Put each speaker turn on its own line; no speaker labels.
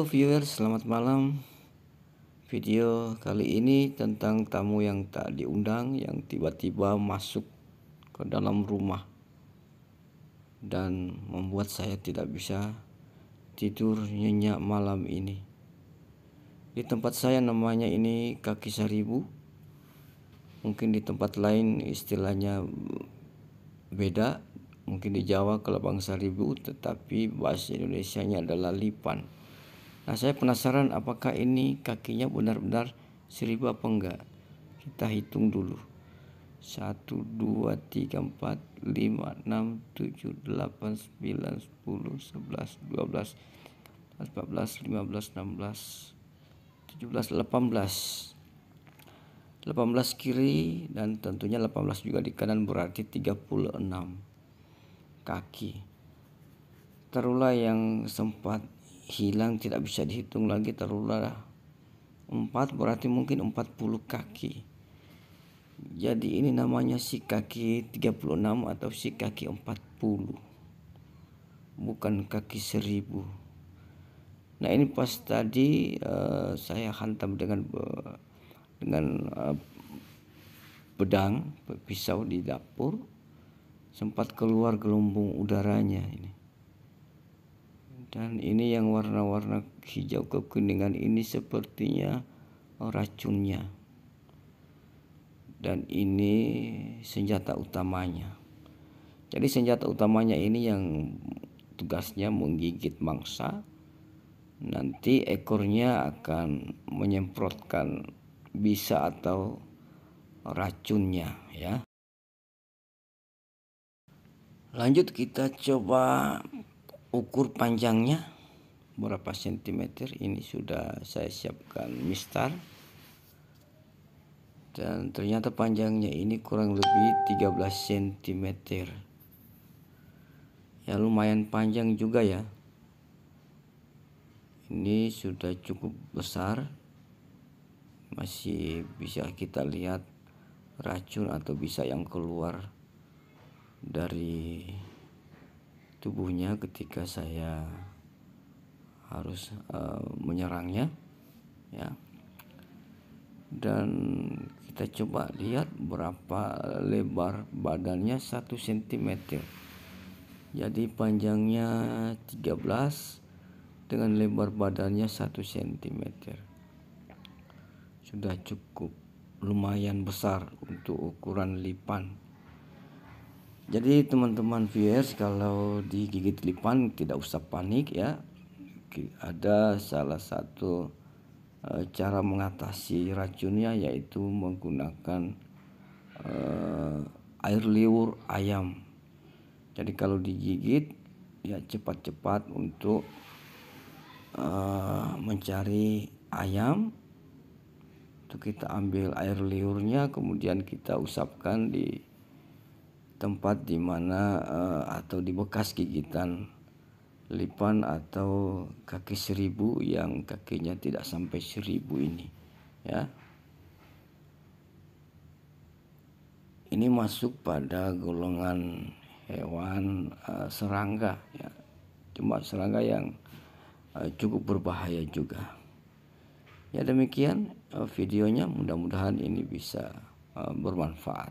Halo viewers, selamat malam. Video kali ini tentang tamu yang tak diundang yang tiba-tiba masuk ke dalam rumah dan membuat saya tidak bisa tidur nyenyak malam ini. Di tempat saya namanya ini kaki seribu. Mungkin di tempat lain istilahnya beda, mungkin di Jawa kelabang seribu, tetapi bahasa Indonesia-nya adalah lipan Nah, saya penasaran apakah ini kakinya benar-benar seribu apa enggak. Kita hitung dulu. 1, 2, 3, 4, 5, 6, 7, 8, 9, 10, 11, 12, 14, 15, 16, 17, 18. 18 kiri dan tentunya 18 juga di kanan berarti 36 kaki. Taruhlah yang sempat hilang tidak bisa dihitung lagi taruhlah empat berarti mungkin 40 kaki jadi ini namanya si kaki 36 atau si kaki 40 bukan kaki 1000 nah ini pas tadi uh, saya hantam dengan dengan uh, pedang pisau di dapur sempat keluar gelembung udaranya ini dan ini yang warna-warna hijau kekuningan ini sepertinya racunnya dan ini senjata utamanya jadi senjata utamanya ini yang tugasnya menggigit mangsa nanti ekornya akan menyemprotkan bisa atau racunnya ya lanjut kita coba ukur panjangnya berapa sentimeter ini sudah saya siapkan mistar dan ternyata panjangnya ini kurang lebih 13 cm ya lumayan panjang juga ya ini sudah cukup besar masih bisa kita lihat racun atau bisa yang keluar dari tubuhnya ketika saya harus uh, menyerangnya ya dan kita coba lihat berapa lebar badannya 1 cm jadi panjangnya 13 dengan lebar badannya 1 cm sudah cukup lumayan besar untuk ukuran lipan jadi teman-teman viewers kalau digigit lipan tidak usah panik ya. Ada salah satu e, cara mengatasi racunnya yaitu menggunakan e, air liur ayam. Jadi kalau digigit ya cepat-cepat untuk e, mencari ayam itu kita ambil air liurnya kemudian kita usapkan di tempat di mana uh, atau di bekas gigitan lipan atau kaki seribu yang kakinya tidak sampai seribu ini ya ini masuk pada golongan hewan uh, serangga ya cuma serangga yang uh, cukup berbahaya juga ya demikian uh, videonya mudah-mudahan ini bisa uh, bermanfaat